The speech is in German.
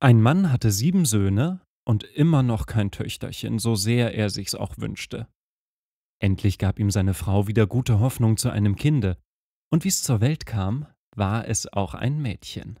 Ein Mann hatte sieben Söhne und immer noch kein Töchterchen, so sehr er sich's auch wünschte. Endlich gab ihm seine Frau wieder gute Hoffnung zu einem Kinde, und wie's zur Welt kam, war es auch ein Mädchen.